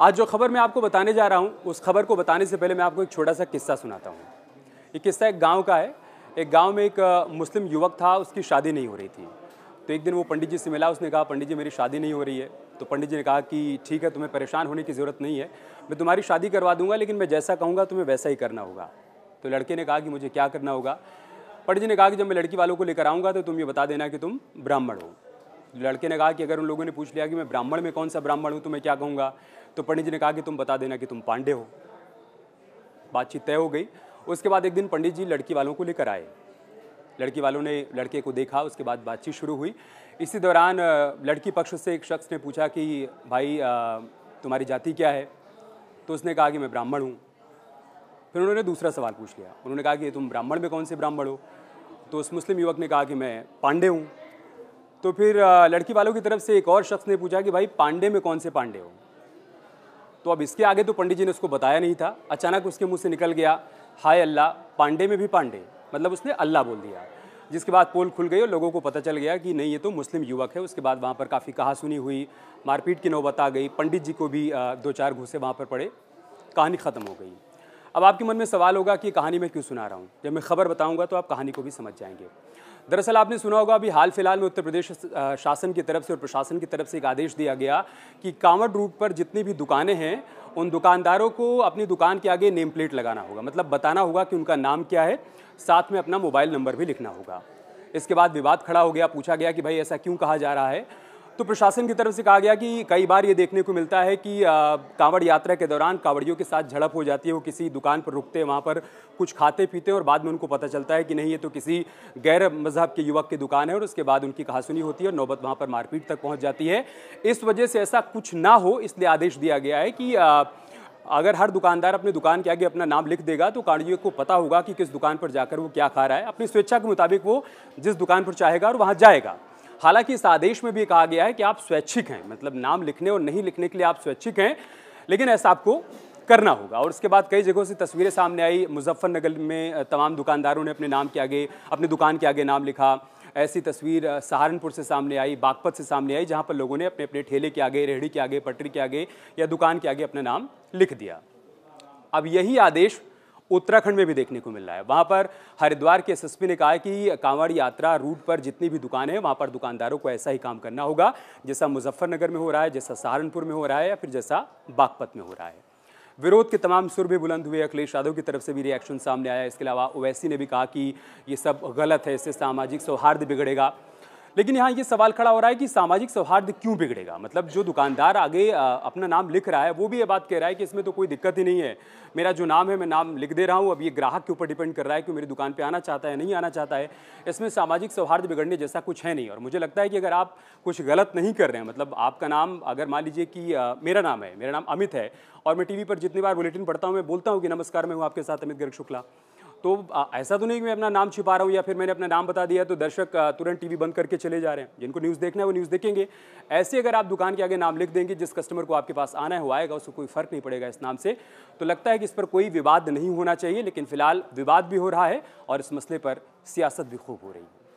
आज जो खबर मैं आपको बताने जा रहा हूँ उस खबर को बताने से पहले मैं आपको एक छोटा सा किस्सा सुनाता हूँ ये किस्सा एक गाँव का है एक गाँव में एक मुस्लिम युवक था उसकी शादी नहीं हो रही थी तो एक दिन वो पंडित जी से मिला उसने कहा पंडित जी मेरी शादी नहीं हो रही है तो पंडित जी ने कहा कि ठीक है तुम्हें परेशान होने की ज़रूरत नहीं है मैं तुम्हारी शादी करवा दूंगा लेकिन मैं जैसा कहूँगा तुम्हें वैसा ही करना होगा तो लड़के ने कहा कि मुझे क्या करना होगा पंडित जी ने कहा कि जब मैं लड़की वालों को लेकर आऊँगा तो तुम ये बता देना कि तुम ब्राह्मण हो लड़के ने कहा कि अगर उन लोगों ने पूछ लिया कि मैं ब्राह्मण में कौन सा ब्राह्मण हूँ तो मैं क्या कहूँगा तो पंडित जी ने कहा कि तुम बता देना कि तुम पांडे हो बातचीत तय हो गई उसके बाद एक दिन पंडित जी लड़की वालों को लेकर आए लड़की वालों ने लड़के को देखा उसके बाद बातचीत शुरू हुई इसी दौरान लड़की पक्ष से एक शख्स ने पूछा कि भाई तुम्हारी जाति क्या है तो उसने कहा कि मैं ब्राह्मण हूँ फिर उन्होंने दूसरा सवाल पूछ लिया उन्होंने कहा कि तुम ब्राह्मण में कौन से ब्राह्मण हो तो उस मुस्लिम युवक ने कहा कि मैं पांडे हूँ तो फिर लड़की वालों की तरफ से एक और शख्स ने पूछा कि भाई पांडे में कौन से पांडे हो तो अब इसके आगे तो पंडित जी ने उसको बताया नहीं था अचानक उसके मुंह से निकल गया हाय अल्लाह पांडे में भी पांडे मतलब उसने अल्लाह बोल दिया जिसके बाद पोल खुल गई और लोगों को पता चल गया कि नहीं ये तो मुस्लिम युवक है उसके बाद वहाँ पर काफ़ी सुनी हुई मारपीट की नौबत आ गई पंडित जी को भी दो चार घूसे वहाँ पर पड़े कहानी ख़त्म हो गई अब आपके मन में सवाल होगा कि कहानी मैं क्यों सुना रहा हूँ जब मैं खबर बताऊँगा तो आप कहानी को भी समझ जाएंगे दरअसल आपने सुना होगा अभी हाल फिलहाल में उत्तर प्रदेश शासन की तरफ से और प्रशासन की तरफ से एक आदेश दिया गया कि कांवड़ रूट पर जितनी भी दुकानें हैं उन दुकानदारों को अपनी दुकान के आगे नेम प्लेट लगाना होगा मतलब बताना होगा कि उनका नाम क्या है साथ में अपना मोबाइल नंबर भी लिखना होगा इसके बाद विवाद खड़ा हो गया पूछा गया कि भाई ऐसा क्यों कहा जा रहा है तो प्रशासन की तरफ से कहा गया कि कई बार ये देखने को मिलता है कि कांवड़ यात्रा के दौरान कांवड़ियों के साथ झड़प हो जाती है वो किसी दुकान पर रुकते हैं वहाँ पर कुछ खाते पीते और बाद में उनको पता चलता है कि नहीं ये तो किसी गैर मजहब के युवक की दुकान है और उसके बाद उनकी कहासुनी होती है और नौबत वहाँ पर मारपीट तक पहुँच जाती है इस वजह से ऐसा कुछ ना हो इसलिए आदेश दिया गया है कि अगर हर दुकानदार अपने दुकान के आगे अपना नाम लिख देगा तो कांवड़ियों को पता होगा कि किस दुकान पर जाकर वो क्या खा रहा है अपनी स्वेच्छा के मुताबिक वो जिस दुकान पर चाहेगा और वहाँ जाएगा हालांकि इस आदेश में भी कहा गया है कि आप स्वैच्छिक हैं मतलब नाम लिखने और नहीं लिखने के लिए आप स्वैच्छिक हैं लेकिन ऐसा आपको करना होगा और उसके बाद कई जगहों से तस्वीरें सामने आई मुजफ्फरनगर में तमाम दुकानदारों ने अपने नाम के आगे अपने दुकान के आगे नाम लिखा ऐसी तस्वीर सहारनपुर से सामने आई बागपत से सामने आई जहाँ पर लोगों ने अपने अपने ठेले के आगे रेहड़ी के आगे पटरी के आगे या दुकान के आगे अपना नाम लिख दिया अब यही आदेश उत्तराखंड में भी देखने को मिल रहा है वहाँ पर हरिद्वार के एस ने कहा कि कांवड़ यात्रा रूट पर जितनी भी दुकानें हैं वहाँ पर दुकानदारों को ऐसा ही काम करना होगा जैसा मुजफ्फरनगर में हो रहा है जैसा सहारनपुर में हो रहा है या फिर जैसा बागपत में हो रहा है विरोध के तमाम सुर भी बुलंद हुए अखिलेश यादव की तरफ से भी रिएक्शन सामने आया इसके अलावा ओवैसी ने भी कहा कि ये सब गलत है इससे सामाजिक सौहार्द बिगड़ेगा लेकिन यहाँ ये सवाल खड़ा हो रहा है कि सामाजिक सौहार्द क्यों बिगड़ेगा मतलब जो दुकानदार आगे अपना नाम लिख रहा है वो भी ये बात कह रहा है कि इसमें तो कोई दिक्कत ही नहीं है मेरा जो नाम है मैं नाम लिख दे रहा हूँ अब ये ग्राहक के ऊपर डिपेंड कर रहा है कि मेरी दुकान पर आना चाहता है नहीं आना चाहता है इसमें सामाजिक सौहार्द बिगड़ने जैसा कुछ है नहीं और मुझे लगता है कि अगर आप कुछ गलत नहीं कर रहे हैं मतलब आपका नाम अगर मान लीजिए कि मेरा नाम है मेरा नाम अमित है और मैं टीवी पर जितनी बार बुलेटिन पढ़ता हूँ मैं बोलता हूँ कि नमस्कार मैं हूँ आपके साथ अमित गर्ग शुक्ला तो ऐसा तो नहीं कि मैं अपना नाम छिपा रहा हूँ या फिर मैंने अपना नाम बता दिया तो दर्शक तुरंत टीवी बंद करके चले जा रहे हैं जिनको न्यूज़ देखना है वो न्यूज़ देखेंगे ऐसे अगर आप दुकान के आगे नाम लिख देंगे जिस कस्टमर को आपके पास आना है वो आएगा उसको कोई फ़र्क नहीं पड़ेगा इस नाम से तो लगता है कि इस पर कोई विवाद नहीं होना चाहिए लेकिन फिलहाल विवाद भी हो रहा है और इस मसले पर सियासत भी खूब हो रही है